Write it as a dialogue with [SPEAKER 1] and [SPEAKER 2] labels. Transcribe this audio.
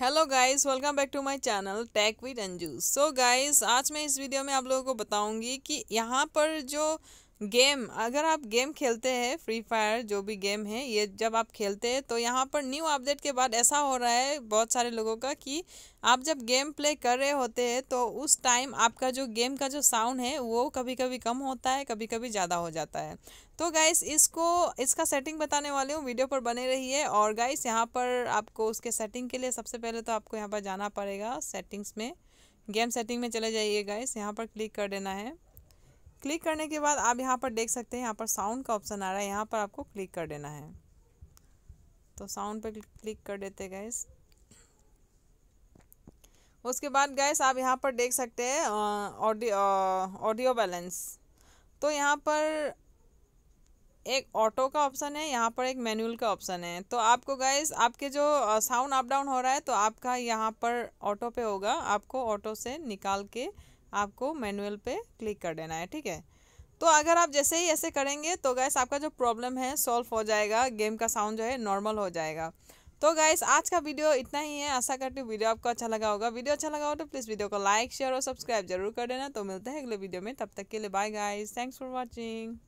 [SPEAKER 1] hello guys welcome back to my channel tech with Anju so guys आज मैं इस video में आप लोगों को बताऊंगी कि यहाँ पर जो गेम अगर आप गेम खेलते हैं फ्री फायर जो भी गेम है ये जब आप खेलते हैं तो यहाँ पर न्यू अपडेट के बाद ऐसा हो रहा है बहुत सारे लोगों का कि आप जब गेम प्ले कर रहे होते हैं तो उस टाइम आपका जो गेम का जो साउंड है वो कभी कभी कम होता है कभी कभी ज़्यादा हो जाता है तो गाइस इसको इसका सेटिंग बताने वाले हूँ वीडियो पर बने रही और गाइस यहाँ पर आपको उसके सेटिंग के लिए सबसे पहले तो आपको यहाँ पर जाना पड़ेगा सेटिंग्स में गेम सेटिंग में चले जाइए गाइस यहाँ पर क्लिक कर देना है क्लिक करने के बाद आप यहाँ पर देख सकते हैं यहाँ पर साउंड का ऑप्शन आ रहा है यहाँ पर आपको क्लिक कर देना है तो साउंड पर क्लिक कर देते गैस उसके बाद गैस आप यहाँ पर देख सकते हैं ऑडियो ऑडियो बैलेंस तो यहाँ पर एक ऑटो का ऑप्शन है यहाँ पर एक मैनुअल का ऑप्शन है तो आपको गैस आपके जो साउंड अप डाउन हो रहा है तो आपका यहाँ पर ऑटो पे होगा आपको ऑटो से निकाल के आपको मैनुअल पे क्लिक कर देना है ठीक है तो अगर आप जैसे ही ऐसे करेंगे तो गैस आपका जो प्रॉब्लम है सॉल्व हो जाएगा गेम का साउंड जो है नॉर्मल हो जाएगा तो गाइस आज का वीडियो इतना ही है आशा करती हूँ वीडियो आपको अच्छा लगा होगा वीडियो अच्छा लगा हो तो प्लीज़ वीडियो को लाइक शेयर और सब्सक्राइब जरूर कर देना तो मिलते हैं अगले वीडियो में तब तक के लिए bye guys thanks for watching